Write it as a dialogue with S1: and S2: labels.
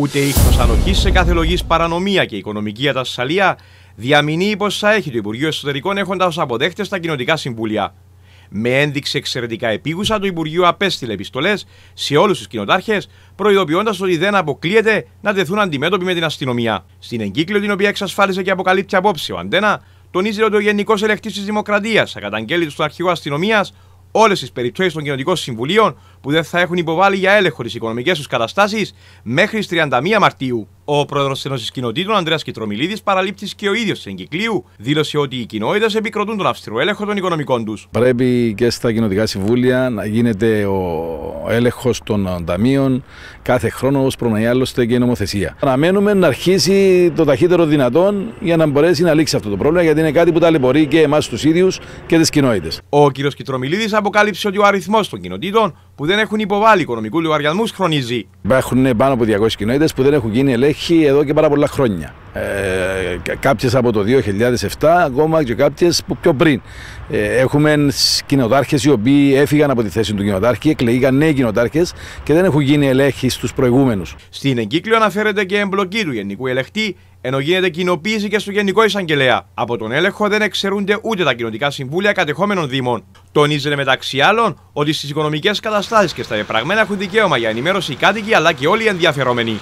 S1: ούτε ίχνος ανοχής σε κάθε λογής παρανομία και οικονομική ατασταλία, διαμηνεί θα έχει το Υπουργείο Εσωτερικών έχοντα ως αποδέχτες τα κοινοτικά συμβούλια. Με ένδειξη εξαιρετικά επίγουσα, το Υπουργείο απέστειλε επιστολές σε όλους τους κοινοτάρχες, προειδοποιώντας ότι δεν αποκλείεται να τεθούν αντιμέτωποι με την αστυνομία. Στην εγκύκλιο, την οποία εξασφάλισε και αποκαλύπτει απόψε ο Αντένα, τονίζει ότι ο Γενικός Ελεκτής της Δημοκρατίας θα καταγγέλει του αρχηγό αστυνομίας όλες τις περιπτώσεις των κοινωνικών συμβουλίων που δεν θα έχουν υποβάλει για έλεγχο τι οικονομικέ τους καταστάσεις μέχρι 31 Μαρτίου. Ο πρόεδρος της Ένωσης Κοινοτήτων, Ανδρέας Κιτρομιλίδη, παραλήπτης και ο ίδιος εγκυκλίου, δήλωσε ότι οι κοινότητες επικροτούν τον αυστηρό έλεγχο των οικονομικών τους.
S2: Πρέπει και στα κοινοτικά συμβούλια να γίνεται ο έλεγχος των ταμείων κάθε χρόνο, ω προνομεί άλλωστε και η νομοθεσία. Αναμένουμε να αρχίσει το ταχύτερο δυνατόν για να μπορέσει να λήξει αυτό το πρόβλημα, γιατί είναι κάτι που ταλαιπωρεί και εμάς τους ίδιους και τις κοινότητες. Ο κ. Κιτρομιλίδη αποκάλυψε ότι ο
S1: αριθμός των κοινοτήτων που δεν έχουν υποβάλει οικονομικούς λογαριασμούς χρονίζει.
S2: Υπάρχουν πάνω από 200 κοινότητες που δεν έχουν γίνει ελέγχοι υπάρχει εδώ και πάρα πολλά χρόνια. Ε, κάποιες από το 2007 ακόμα και που πιο πριν ε, έχουμε κοινοτάρχε οι οποίοι έφυγαν από τη θέση του κοινοτάρχη εκλεγήκαν νέοι κοινοτάρχες και δεν έχουν γίνει ελέγχοι στους προηγούμενους. Στην
S1: εγκύκλιο αναφέρεται και εμπλοκή του γενικού Ελεκτή, ενώ γίνεται κοινοποίηση και στο Γενικό Εισαγγελέα. Από τον έλεγχο δεν εξαιρούνται ούτε τα κοινοτικά συμβούλια κατεχόμενων Δήμων. Τονίζεται μεταξύ άλλων ότι στις οικονομικές καταστάσεις και στα επραγμένα έχουν δικαίωμα για ενημέρωση οι κάτοικοι αλλά και όλοι οι ενδιαφερόμενοι.